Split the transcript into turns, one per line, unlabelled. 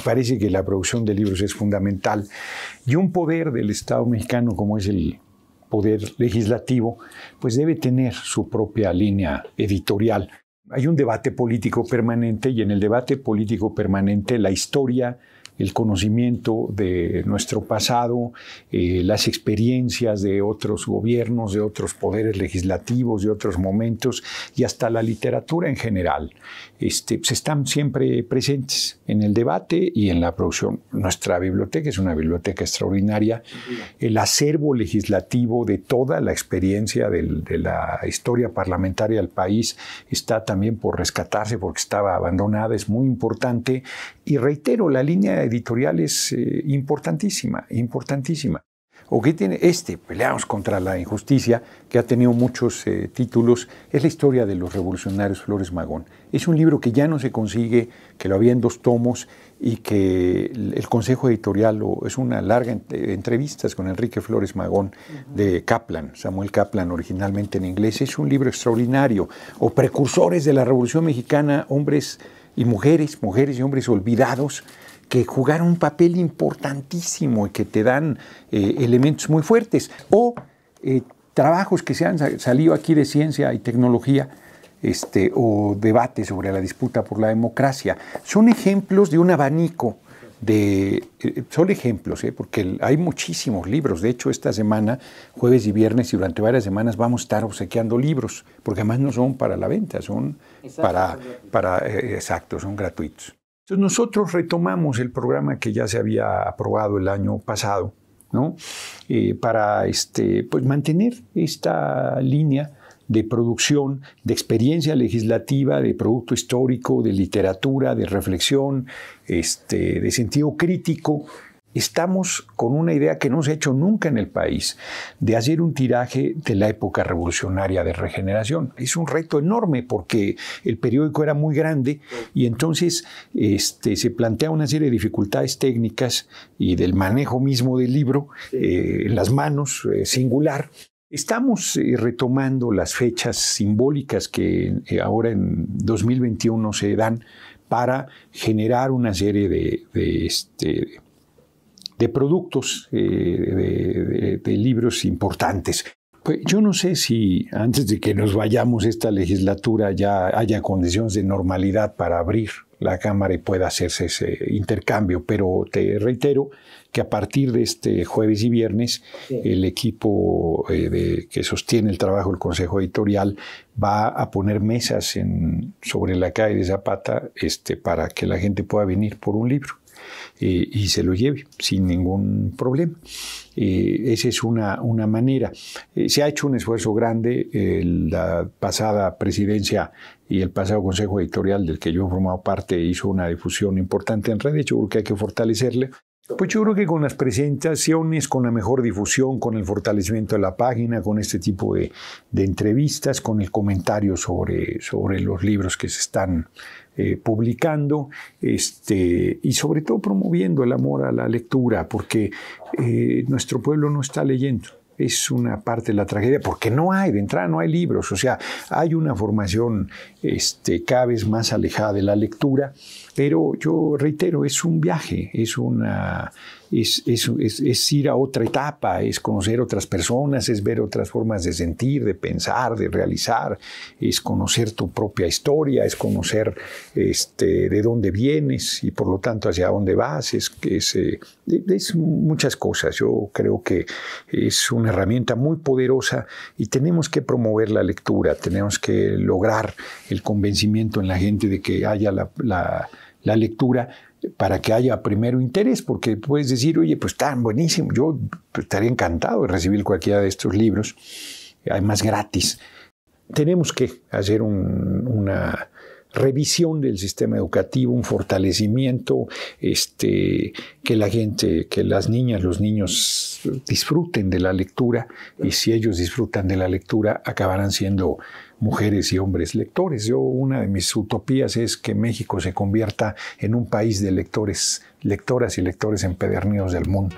parece que la producción de libros es fundamental. Y un poder del Estado mexicano como es el poder legislativo, pues debe tener su propia línea editorial. Hay un debate político permanente y en el debate político permanente la historia el conocimiento de nuestro pasado, eh, las experiencias de otros gobiernos, de otros poderes legislativos, de otros momentos y hasta la literatura en general, este, pues, están siempre presentes en el debate y en la producción. Nuestra biblioteca es una biblioteca extraordinaria. El acervo legislativo de toda la experiencia de la historia parlamentaria del país está también por rescatarse porque estaba abandonada, es muy importante. Y reitero, la línea de editorial es eh, importantísima, importantísima. ¿O qué tiene este? Peleamos contra la injusticia, que ha tenido muchos eh, títulos. Es la historia de los revolucionarios Flores Magón. Es un libro que ya no se consigue, que lo había en dos tomos y que el Consejo Editorial es una larga entrevista entrevistas con Enrique Flores Magón de Kaplan, Samuel Kaplan originalmente en inglés. Es un libro extraordinario. O Precursores de la Revolución Mexicana, hombres y mujeres, mujeres y hombres olvidados que jugaron un papel importantísimo y que te dan eh, elementos muy fuertes. O eh, trabajos que se han salido aquí de ciencia y tecnología este, o debates sobre la disputa por la democracia. Son ejemplos de un abanico de, eh, son ejemplos, ¿eh? porque hay muchísimos libros. De hecho, esta semana, jueves y viernes y durante varias semanas vamos a estar obsequiando libros, porque además no son para la venta, son para, para eh, exacto, son gratuitos. Entonces nosotros retomamos el programa que ya se había aprobado el año pasado, ¿no? para este, pues, mantener esta línea de producción, de experiencia legislativa, de producto histórico, de literatura, de reflexión, este, de sentido crítico. Estamos con una idea que no se ha hecho nunca en el país, de hacer un tiraje de la época revolucionaria de regeneración. Es un reto enorme porque el periódico era muy grande y entonces este, se plantea una serie de dificultades técnicas y del manejo mismo del libro, eh, en las manos, eh, singular. Estamos eh, retomando las fechas simbólicas que eh, ahora en 2021 se dan para generar una serie de, este, productos, eh, de libros importantes. Pues, yo no sé si antes de que nos vayamos esta legislatura ya haya condiciones de normalidad para abrir la Cámara y pueda hacerse ese intercambio, pero te reitero que a partir de este jueves y viernes el equipo eh, que sostiene el trabajo del Consejo Editorial va a poner mesas en, sobre la calle de Zapata este, para que la gente pueda venir por un libro y se lo lleve sin ningún problema. Eh, esa es una, una manera. Eh, se ha hecho un esfuerzo grande. Eh, la pasada presidencia y el pasado consejo editorial del que yo he formado parte hizo una difusión importante en redes porque que hay que fortalecerle. Pues yo creo que con las presentaciones, con la mejor difusión, con el fortalecimiento de la página, con este tipo de, entrevistas, con el comentario sobre, sobre los libros que se están eh, publicando este, y sobre todo promoviendo el amor a la lectura, porque eh, nuestro pueblo no está leyendo es una parte de la tragedia, porque no hay, de entrada no hay libros, o sea, hay una formación este, cada vez más alejada de la lectura, pero yo reitero, es un viaje, es una... Es, ir a otra etapa, es conocer otras personas, es ver otras formas de sentir, de pensar, de realizar, es conocer tu propia historia, es conocer este, de dónde vienes y por lo tanto hacia dónde vas, es, eh, es muchas cosas. Yo creo que es una herramienta muy poderosa y tenemos que promover la lectura, tenemos que lograr el convencimiento en la gente de que haya la, lectura para que haya primero interés, porque puedes decir, oye, pues tan buenísimo, yo estaría encantado de recibir cualquiera de estos libros, además gratis. Tenemos que hacer una revisión del sistema educativo, un fortalecimiento, este, que la gente, que las niñas, los niños disfruten de la lectura y si ellos disfrutan de la lectura acabarán siendo mujeres y hombres lectores. Yo una de mis utopías es que México se convierta en un país de lectores, lectoras y lectores empedernidos del mundo.